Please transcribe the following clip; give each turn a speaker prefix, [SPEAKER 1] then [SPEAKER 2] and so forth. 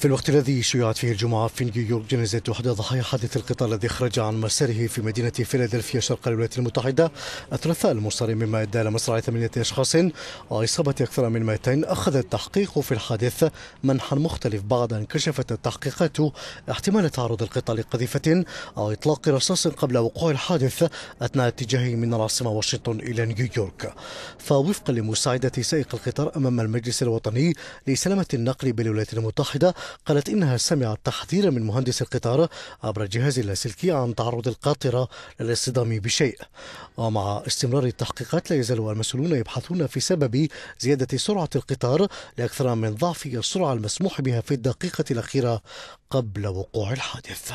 [SPEAKER 1] في الوقت الذي شيعت فيه الجمعة في نيويورك جنازة أحد ضحايا حادث القطار الذي خرج عن مساره في مدينة فيلادلفيا شرق الولايات المتحدة الثلاثاء المصري مما أدى إلى مصرع ثمانية أشخاص وإصابة أكثر من 200 أخذ التحقيق في الحادث منحا مختلف بعد أن كشفت التحقيقات احتمال تعرض القطار لقذيفة أو إطلاق رصاص قبل وقوع الحادث أثناء اتجاهه من العاصمة واشنطن إلى نيويورك فوفقا لمساعدة سائق القطار أمام المجلس الوطني لسلامة النقل بالولايات المتحدة قالت إنها سمعت تحذيرا من مهندس القطار عبر الجهاز اللاسلكي عن تعرض القاطرة للاصطدام بشيء ومع استمرار التحقيقات لا يزال المسؤولون يبحثون في سبب زيادة سرعة القطار لأكثر من ضعف السرعة المسموح بها في الدقيقة الأخيرة قبل وقوع الحادث